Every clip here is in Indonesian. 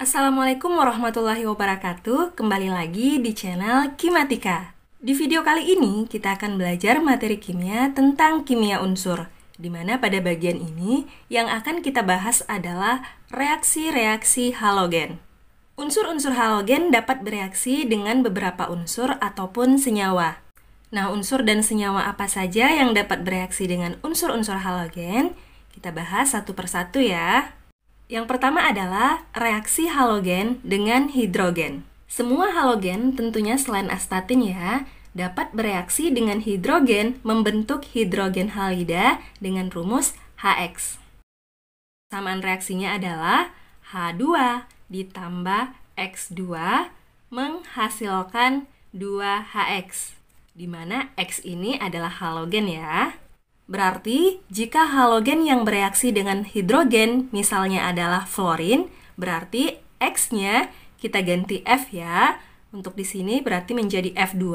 Assalamualaikum warahmatullahi wabarakatuh. Kembali lagi di channel Kimatika. Di video kali ini kita akan belajar materi kimia tentang kimia unsur, di mana pada bagian ini yang akan kita bahas adalah reaksi-reaksi halogen. Unsur-unsur halogen dapat bereaksi dengan beberapa unsur ataupun senyawa. Nah, unsur dan senyawa apa saja yang dapat bereaksi dengan unsur-unsur halogen? Kita bahas satu persatu ya. Yang pertama adalah reaksi halogen dengan hidrogen. Semua halogen tentunya selain astatin ya, dapat bereaksi dengan hidrogen membentuk hidrogen halida dengan rumus HX. Samaan reaksinya adalah H2 ditambah X2 menghasilkan 2HX, di mana X ini adalah halogen ya. Berarti, jika halogen yang bereaksi dengan hidrogen misalnya adalah fluorin, berarti X-nya kita ganti F ya. Untuk di sini berarti menjadi F2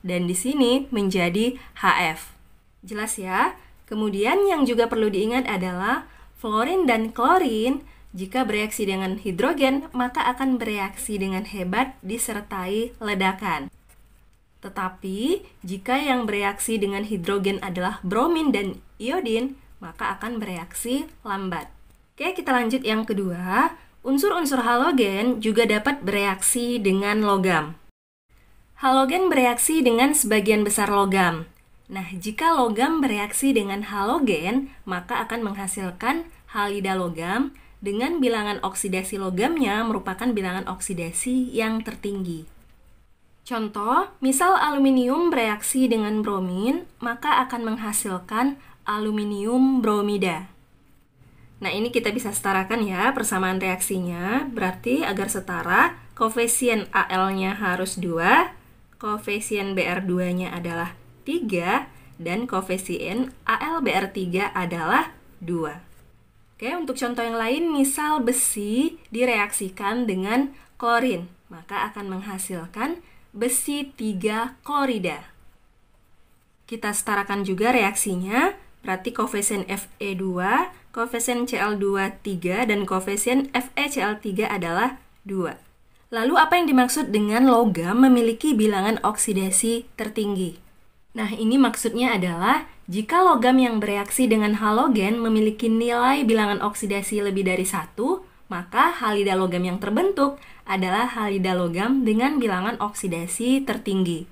dan di sini menjadi HF. Jelas ya? Kemudian yang juga perlu diingat adalah fluorin dan klorin jika bereaksi dengan hidrogen maka akan bereaksi dengan hebat disertai ledakan. Tetapi, jika yang bereaksi dengan hidrogen adalah bromin dan iodin, maka akan bereaksi lambat. Oke, kita lanjut yang kedua. Unsur-unsur halogen juga dapat bereaksi dengan logam. Halogen bereaksi dengan sebagian besar logam. Nah, jika logam bereaksi dengan halogen, maka akan menghasilkan halida logam dengan bilangan oksidasi logamnya merupakan bilangan oksidasi yang tertinggi. Contoh, misal aluminium bereaksi dengan bromin, maka akan menghasilkan aluminium bromida. Nah, ini kita bisa setarakan ya persamaan reaksinya. Berarti agar setara, koefisien AL-nya harus 2, koefisien BR2-nya adalah 3, dan koefisien AlBr br 3 adalah 2. Oke, untuk contoh yang lain, misal besi direaksikan dengan klorin, maka akan menghasilkan besi 3 klorida. Kita setarakan juga reaksinya, berarti koefisien Fe2, koefisien Cl2 3, dan koefisien FeCl3 adalah 2. Lalu apa yang dimaksud dengan logam memiliki bilangan oksidasi tertinggi? Nah, ini maksudnya adalah jika logam yang bereaksi dengan halogen memiliki nilai bilangan oksidasi lebih dari satu, maka halida logam yang terbentuk adalah halida logam dengan bilangan oksidasi tertinggi.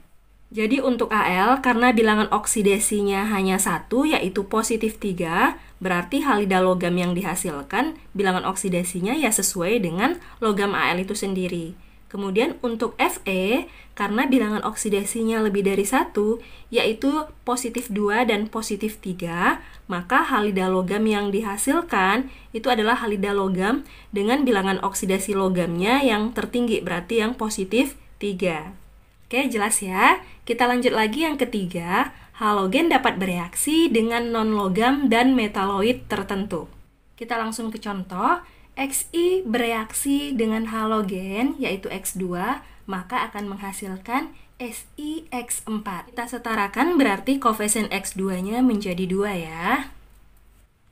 Jadi untuk Al karena bilangan oksidasinya hanya satu yaitu positif 3 berarti halida logam yang dihasilkan bilangan oksidasinya ya sesuai dengan logam Al itu sendiri. Kemudian untuk Fe, karena bilangan oksidasinya lebih dari satu, yaitu positif 2 dan positif 3, maka halida logam yang dihasilkan itu adalah halida logam dengan bilangan oksidasi logamnya yang tertinggi, berarti yang positif 3. Oke, jelas ya? Kita lanjut lagi yang ketiga, halogen dapat bereaksi dengan non-logam dan metaloid tertentu. Kita langsung ke contoh, XI bereaksi dengan halogen yaitu X2 maka akan menghasilkan SiX4. Kita setarakan berarti koefisien X2-nya menjadi 2 ya.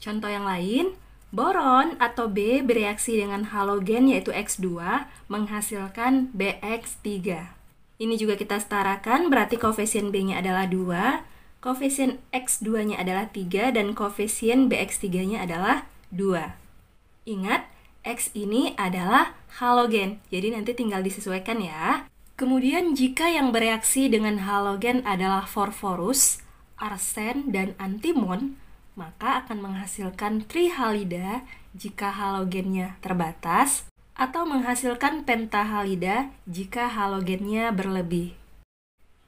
Contoh yang lain, boron atau B bereaksi dengan halogen yaitu X2 menghasilkan BX3. Ini juga kita setarakan berarti koefisien B-nya adalah 2, koefisien X2-nya adalah 3 dan koefisien BX3-nya adalah 2. Ingat, X ini adalah halogen, jadi nanti tinggal disesuaikan ya. Kemudian jika yang bereaksi dengan halogen adalah forforus, arsen, dan antimon, maka akan menghasilkan trihalida jika halogennya terbatas atau menghasilkan pentahalida jika halogennya berlebih.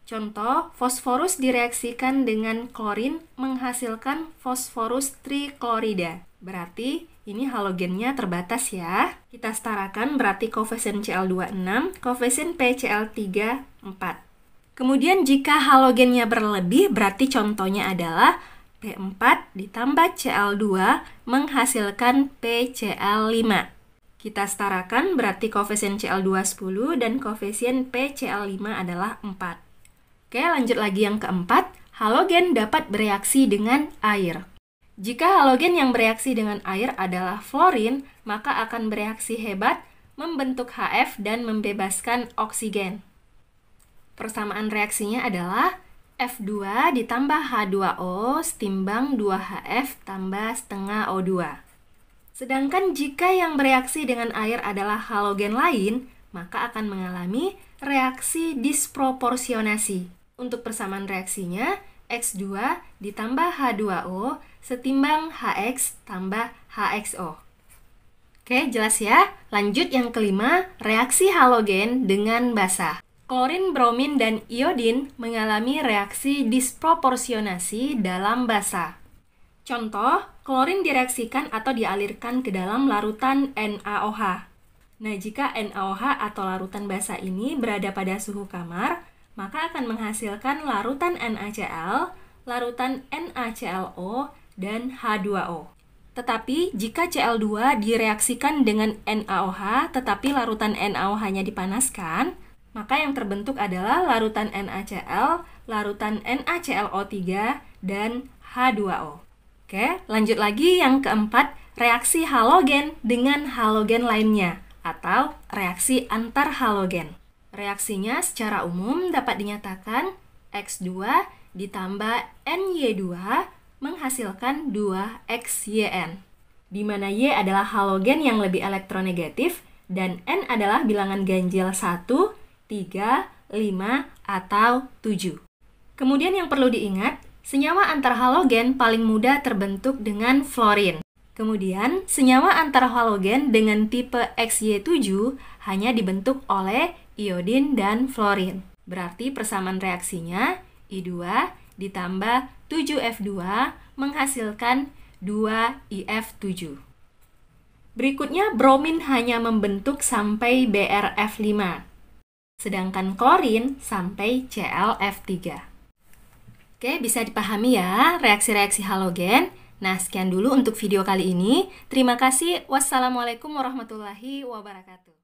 Contoh, fosforus direaksikan dengan klorin menghasilkan fosforus triklorida. Berarti ini halogennya terbatas ya. Kita setarakan berarti koefisien Cl26, koefisien pcl 34 Kemudian jika halogennya berlebih berarti contohnya adalah P4 ditambah Cl2 menghasilkan PCl5. Kita setarakan berarti koefisien Cl2 10 dan koefisien PCl5 adalah 4. Oke, lanjut lagi yang keempat. Halogen dapat bereaksi dengan air. Jika halogen yang bereaksi dengan air adalah fluorin, maka akan bereaksi hebat, membentuk HF, dan membebaskan oksigen. Persamaan reaksinya adalah F2 ditambah H2O setimbang 2HF tambah setengah O2. Sedangkan jika yang bereaksi dengan air adalah halogen lain, maka akan mengalami reaksi disproporsionasi. Untuk persamaan reaksinya, X2 ditambah H2O setimbang HX tambah HXO. Oke, jelas ya? Lanjut yang kelima, reaksi halogen dengan basa. Klorin, bromin, dan iodin mengalami reaksi disproporsionasi dalam basa. Contoh, klorin direaksikan atau dialirkan ke dalam larutan NaOH. Nah, jika NaOH atau larutan basa ini berada pada suhu kamar, maka akan menghasilkan larutan NaCl, larutan NaClO, dan H2O. Tetapi jika Cl2 direaksikan dengan NaOH tetapi larutan NaOH-nya dipanaskan, maka yang terbentuk adalah larutan NaCl, larutan NaClO3, dan H2O. Oke, lanjut lagi yang keempat, reaksi halogen dengan halogen lainnya atau reaksi antar halogen. Reaksinya secara umum dapat dinyatakan X2 ditambah NY2 menghasilkan 2xyn, di mana Y adalah halogen yang lebih elektronegatif dan N adalah bilangan ganjil 1, 3, 5, atau 7. Kemudian yang perlu diingat, senyawa antar halogen paling mudah terbentuk dengan fluorin. Kemudian, senyawa antar halogen dengan tipe XY7 hanya dibentuk oleh iodin dan fluorin. Berarti persamaan reaksinya I2 ditambah 7F2 menghasilkan 2IF7. Berikutnya, bromin hanya membentuk sampai BRF5, sedangkan klorin sampai ClF3. Oke, bisa dipahami ya reaksi-reaksi halogen. Nah, sekian dulu untuk video kali ini. Terima kasih. Wassalamualaikum warahmatullahi wabarakatuh.